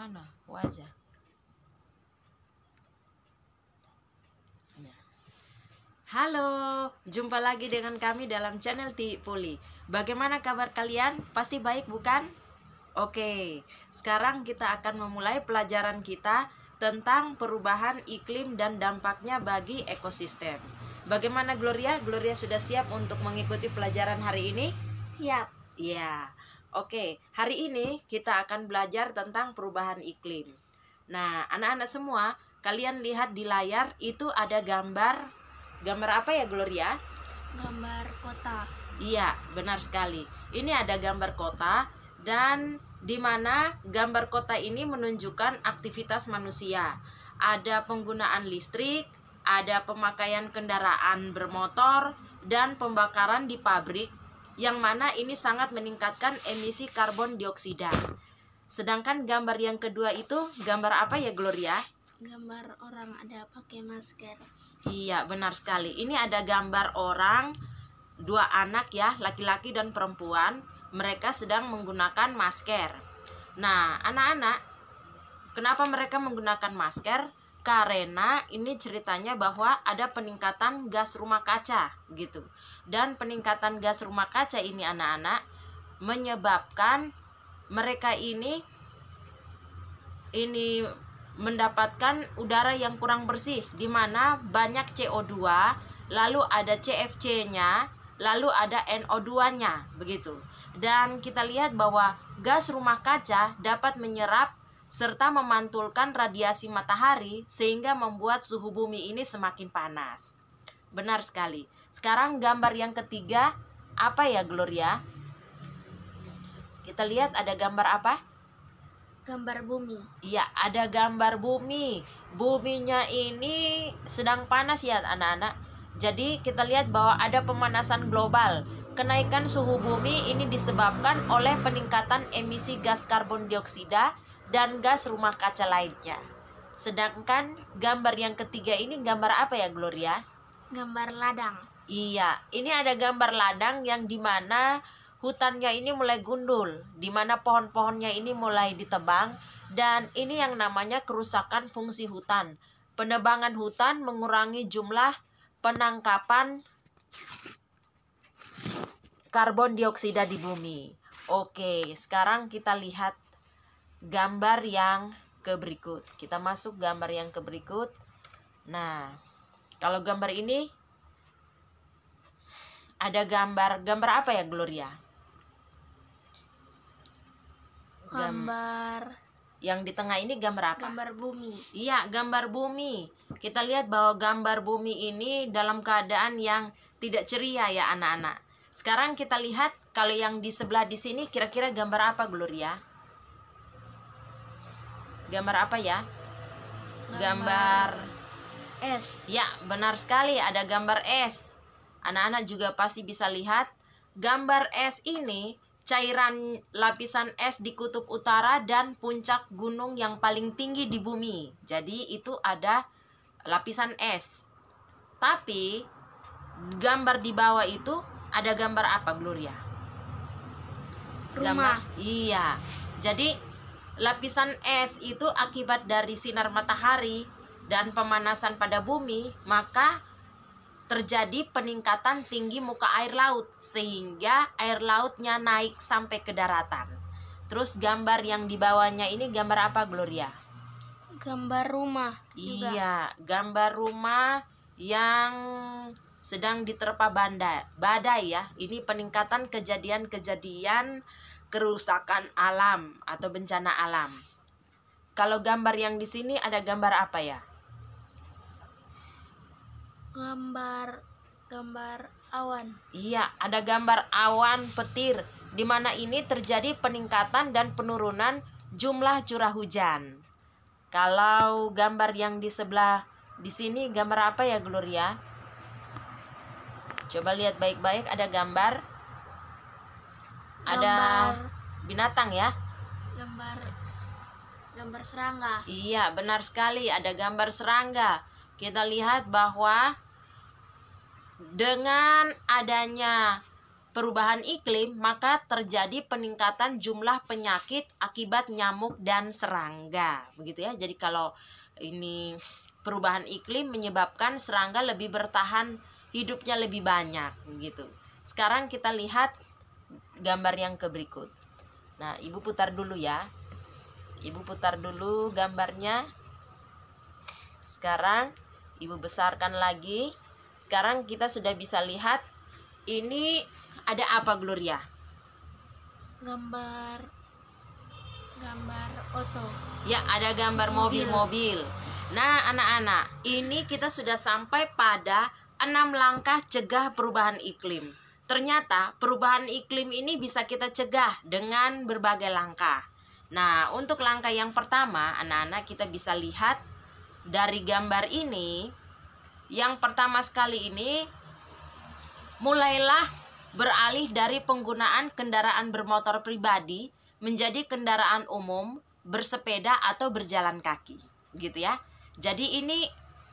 Mana? Wajah. Iya. Halo, jumpa lagi dengan kami dalam channel Ti Puli. Bagaimana kabar kalian? Pasti baik bukan? Oke, sekarang kita akan memulai pelajaran kita tentang perubahan iklim dan dampaknya bagi ekosistem. Bagaimana Gloria? Gloria sudah siap untuk mengikuti pelajaran hari ini? Siap. Iya. Oke, hari ini kita akan belajar tentang perubahan iklim. Nah, anak-anak semua, kalian lihat di layar itu ada gambar gambar apa ya Gloria? Gambar kota. Iya, benar sekali. Ini ada gambar kota dan di mana gambar kota ini menunjukkan aktivitas manusia. Ada penggunaan listrik, ada pemakaian kendaraan bermotor dan pembakaran di pabrik yang mana ini sangat meningkatkan emisi karbon dioksida. Sedangkan gambar yang kedua itu gambar apa ya Gloria? Gambar orang ada pakai masker. Iya, benar sekali. Ini ada gambar orang dua anak ya, laki-laki dan perempuan, mereka sedang menggunakan masker. Nah, anak-anak, kenapa mereka menggunakan masker? karena ini ceritanya bahwa ada peningkatan gas rumah kaca gitu. Dan peningkatan gas rumah kaca ini anak-anak menyebabkan mereka ini ini mendapatkan udara yang kurang bersih di mana banyak CO2, lalu ada CFC-nya, lalu ada NO2-nya begitu. Dan kita lihat bahwa gas rumah kaca dapat menyerap serta memantulkan radiasi matahari sehingga membuat suhu bumi ini semakin panas. Benar sekali. Sekarang gambar yang ketiga, apa ya Gloria? Kita lihat ada gambar apa? Gambar bumi. Iya, ada gambar bumi. Buminya ini sedang panas ya anak-anak. Jadi kita lihat bahwa ada pemanasan global. Kenaikan suhu bumi ini disebabkan oleh peningkatan emisi gas karbon dioksida dan gas rumah kaca lainnya. Sedangkan gambar yang ketiga ini gambar apa ya Gloria? Gambar ladang. Iya, ini ada gambar ladang yang dimana hutannya ini mulai gundul, dimana pohon-pohonnya ini mulai ditebang, dan ini yang namanya kerusakan fungsi hutan. Penebangan hutan mengurangi jumlah penangkapan karbon dioksida di bumi. Oke, sekarang kita lihat gambar yang ke berikut. Kita masuk gambar yang ke berikut. Nah, kalau gambar ini ada gambar gambar apa ya Gloria? Gambar yang di tengah ini gambar apa? Gambar bumi. Iya, gambar bumi. Kita lihat bahwa gambar bumi ini dalam keadaan yang tidak ceria ya anak-anak. Sekarang kita lihat kalau yang di sebelah di sini kira-kira gambar apa Gloria? gambar apa ya gambar, gambar es ya benar sekali ada gambar s anak-anak juga pasti bisa lihat gambar s ini cairan lapisan es di kutub utara dan puncak gunung yang paling tinggi di bumi jadi itu ada lapisan es tapi gambar di bawah itu ada gambar apa Gloria? Rumah. Gambar, iya. Jadi Lapisan es itu akibat dari sinar matahari dan pemanasan pada bumi, maka terjadi peningkatan tinggi muka air laut sehingga air lautnya naik sampai ke daratan. Terus gambar yang dibawanya ini gambar apa Gloria? Gambar rumah. Juga. Iya, gambar rumah yang sedang diterpa bandai, badai ya. Ini peningkatan kejadian-kejadian kerusakan alam atau bencana alam. Kalau gambar yang di sini ada gambar apa ya? Gambar gambar awan. Iya, ada gambar awan petir di mana ini terjadi peningkatan dan penurunan jumlah curah hujan. Kalau gambar yang di sebelah di sini gambar apa ya Gloria? Coba lihat baik-baik ada gambar ada binatang ya gambar gambar serangga iya benar sekali ada gambar serangga kita lihat bahwa dengan adanya perubahan iklim maka terjadi peningkatan jumlah penyakit akibat nyamuk dan serangga begitu ya jadi kalau ini perubahan iklim menyebabkan serangga lebih bertahan hidupnya lebih banyak gitu sekarang kita lihat gambar yang ke berikut nah ibu putar dulu ya ibu putar dulu gambarnya sekarang ibu besarkan lagi sekarang kita sudah bisa lihat ini ada apa Gloria gambar gambar oto ya ada gambar mobil-mobil nah anak-anak ini kita sudah sampai pada enam langkah cegah perubahan iklim Ternyata perubahan iklim ini bisa kita cegah dengan berbagai langkah. Nah, untuk langkah yang pertama, anak-anak kita bisa lihat dari gambar ini. Yang pertama sekali ini, mulailah beralih dari penggunaan kendaraan bermotor pribadi menjadi kendaraan umum, bersepeda, atau berjalan kaki. Gitu ya, jadi ini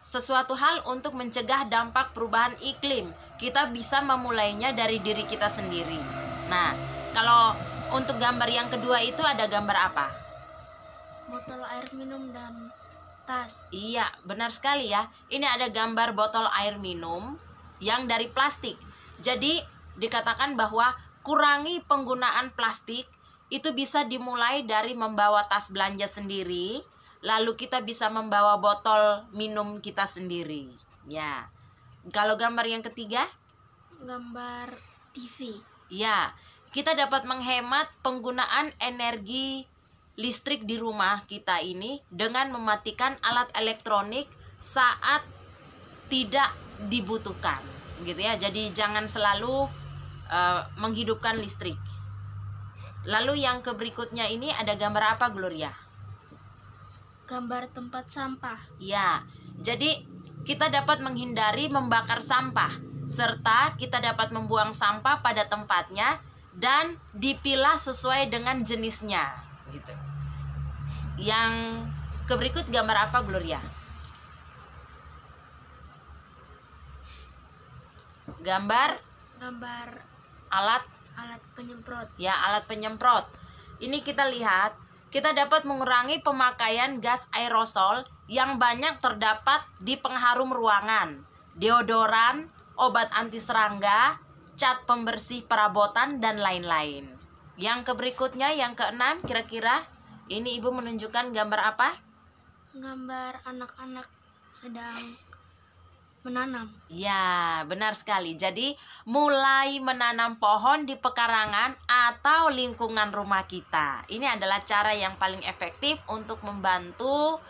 sesuatu hal untuk mencegah dampak perubahan iklim. Kita bisa memulainya dari diri kita sendiri. Nah, kalau untuk gambar yang kedua itu ada gambar apa? Botol air minum dan tas. Iya, benar sekali ya. Ini ada gambar botol air minum yang dari plastik. Jadi, dikatakan bahwa kurangi penggunaan plastik itu bisa dimulai dari membawa tas belanja sendiri, lalu kita bisa membawa botol minum kita sendiri. Ya. Kalau gambar yang ketiga? Gambar TV. Ya. Kita dapat menghemat penggunaan energi listrik di rumah kita ini dengan mematikan alat elektronik saat tidak dibutuhkan gitu ya. Jadi jangan selalu uh, menghidupkan listrik. Lalu yang keberikutnya ini ada gambar apa Gloria? gambar tempat sampah. Ya, jadi kita dapat menghindari membakar sampah serta kita dapat membuang sampah pada tempatnya dan dipilah sesuai dengan jenisnya gitu. Yang keberikut gambar apa Gloria? Gambar gambar alat alat penyemprot. Ya, alat penyemprot. Ini kita lihat kita dapat mengurangi pemakaian gas aerosol yang banyak terdapat di pengharum ruangan, deodoran, obat anti serangga, cat pembersih perabotan, dan lain-lain. Yang keberikutnya, yang keenam, kira-kira ini ibu menunjukkan gambar apa? Gambar anak-anak sedang menanam. Ya, benar sekali. Jadi, mulai menanam pohon di pekarangan atau lingkungan rumah kita. Ini adalah cara yang paling efektif untuk membantu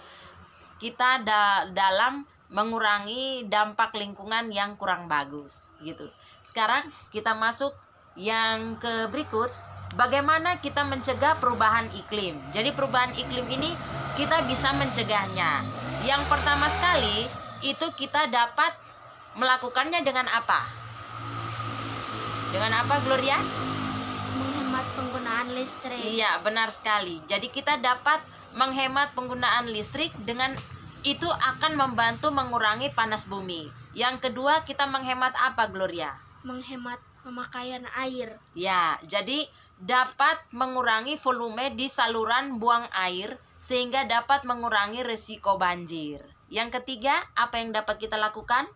kita da dalam mengurangi dampak lingkungan yang kurang bagus gitu. Sekarang kita masuk yang ke berikut bagaimana kita mencegah perubahan iklim. Jadi perubahan iklim ini kita bisa mencegahnya. Yang pertama sekali itu kita dapat melakukannya dengan apa? Dengan apa Gloria? penggunaan listrik. Iya, benar sekali. Jadi kita dapat menghemat penggunaan listrik dengan itu akan membantu mengurangi panas bumi. Yang kedua, kita menghemat apa, Gloria? Menghemat pemakaian air. Ya, jadi dapat mengurangi volume di saluran buang air sehingga dapat mengurangi risiko banjir. Yang ketiga, apa yang dapat kita lakukan?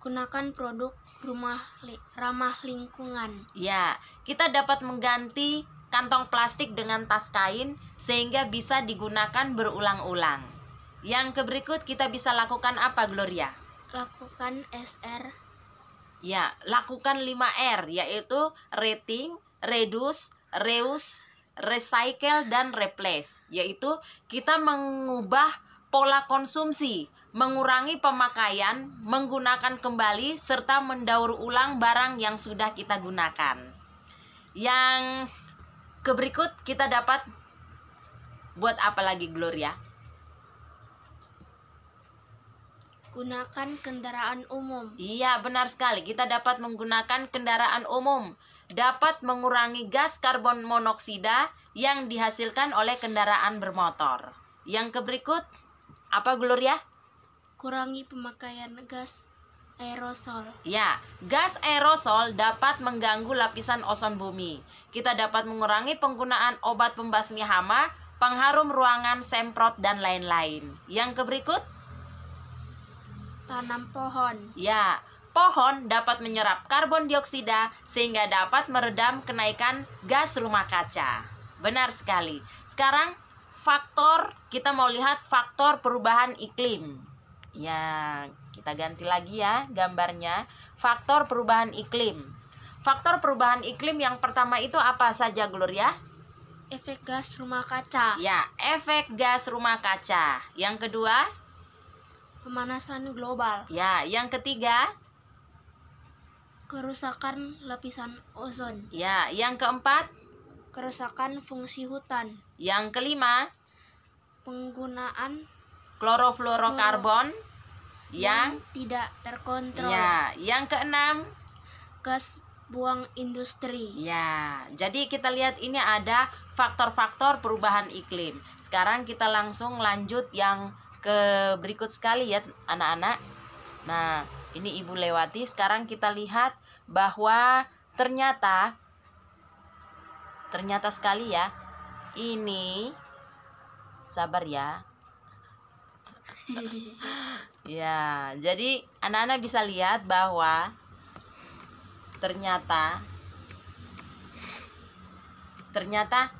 gunakan produk rumah li ramah lingkungan. Ya, kita dapat mengganti kantong plastik dengan tas kain sehingga bisa digunakan berulang-ulang. Yang keberikut kita bisa lakukan apa Gloria? Lakukan SR. Ya, lakukan 5R yaitu rating, reduce, reuse, recycle dan replace, yaitu kita mengubah pola konsumsi mengurangi pemakaian, menggunakan kembali, serta mendaur ulang barang yang sudah kita gunakan. Yang keberikut kita dapat buat apa lagi Gloria? Gunakan kendaraan umum. Iya, benar sekali. Kita dapat menggunakan kendaraan umum. Dapat mengurangi gas karbon monoksida yang dihasilkan oleh kendaraan bermotor. Yang keberikut apa Gloria? kurangi pemakaian gas aerosol. Ya, gas aerosol dapat mengganggu lapisan ozon bumi. Kita dapat mengurangi penggunaan obat pembasmi hama, pengharum ruangan, semprot dan lain-lain. Yang keberikut? Tanam pohon. Ya, pohon dapat menyerap karbon dioksida sehingga dapat meredam kenaikan gas rumah kaca. Benar sekali. Sekarang faktor kita mau lihat faktor perubahan iklim Ya, kita ganti lagi ya gambarnya. Faktor perubahan iklim. Faktor perubahan iklim yang pertama itu apa saja, Gloria? Ya? Efek gas rumah kaca. Ya, efek gas rumah kaca. Yang kedua? Pemanasan global. Ya, yang ketiga? Kerusakan lapisan ozon. Ya, yang keempat? Kerusakan fungsi hutan. Yang kelima? Penggunaan klorofluorokarbon yang, yang tidak terkontrol. Ya, yang keenam gas buang industri. Ya, jadi kita lihat ini ada faktor-faktor perubahan iklim. Sekarang kita langsung lanjut yang ke berikut sekali ya anak-anak. Nah, ini Ibu lewati. Sekarang kita lihat bahwa ternyata ternyata sekali ya. Ini sabar ya ya jadi anak-anak bisa lihat bahwa ternyata ternyata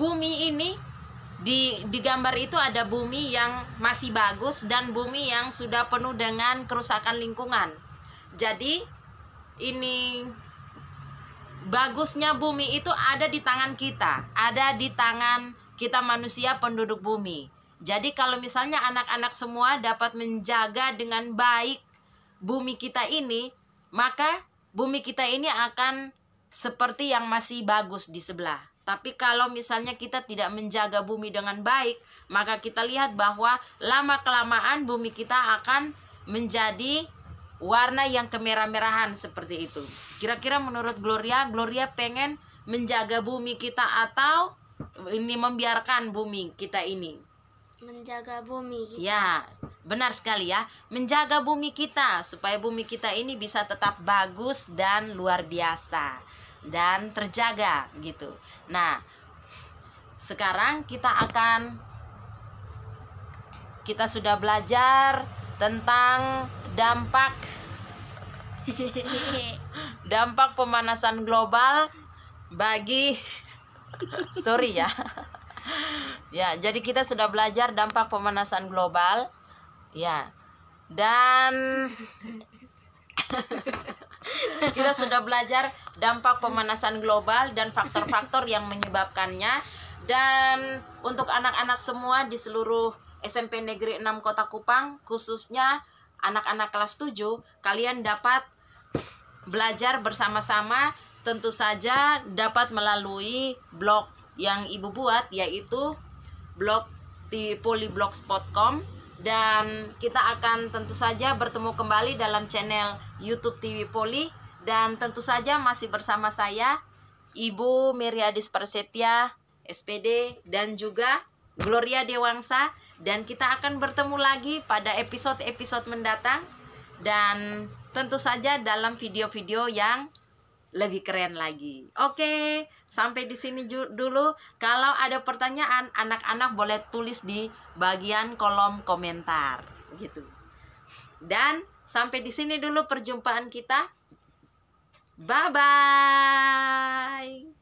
bumi ini di di gambar itu ada bumi yang masih bagus dan bumi yang sudah penuh dengan kerusakan lingkungan. Jadi ini bagusnya bumi itu ada di tangan kita, ada di tangan kita manusia penduduk bumi. Jadi kalau misalnya anak-anak semua dapat menjaga dengan baik bumi kita ini, maka bumi kita ini akan seperti yang masih bagus di sebelah. Tapi kalau misalnya kita tidak menjaga bumi dengan baik, maka kita lihat bahwa lama-kelamaan bumi kita akan menjadi warna yang kemerah-merahan seperti itu. Kira-kira menurut Gloria, Gloria pengen menjaga bumi kita atau ini membiarkan bumi kita ini menjaga bumi ya benar sekali ya menjaga bumi kita supaya bumi kita ini bisa tetap bagus dan luar biasa dan terjaga gitu nah sekarang kita akan kita sudah belajar tentang dampak dampak pemanasan global bagi sorry ya Ya, jadi kita sudah belajar dampak pemanasan global. Ya. Dan kita sudah belajar dampak pemanasan global dan faktor-faktor yang menyebabkannya dan untuk anak-anak semua di seluruh SMP Negeri 6 Kota Kupang khususnya anak-anak kelas 7 kalian dapat belajar bersama-sama tentu saja dapat melalui blog yang ibu buat yaitu blog di polyblogspot.com dan kita akan tentu saja bertemu kembali dalam channel YouTube TV Poli dan tentu saja masih bersama saya Ibu Miriadis Persetia SPD dan juga Gloria Dewangsa dan kita akan bertemu lagi pada episode-episode mendatang dan tentu saja dalam video-video yang lebih keren lagi. Oke, sampai di sini dulu. Kalau ada pertanyaan, anak-anak boleh tulis di bagian kolom komentar gitu. Dan sampai di sini dulu perjumpaan kita. Bye bye.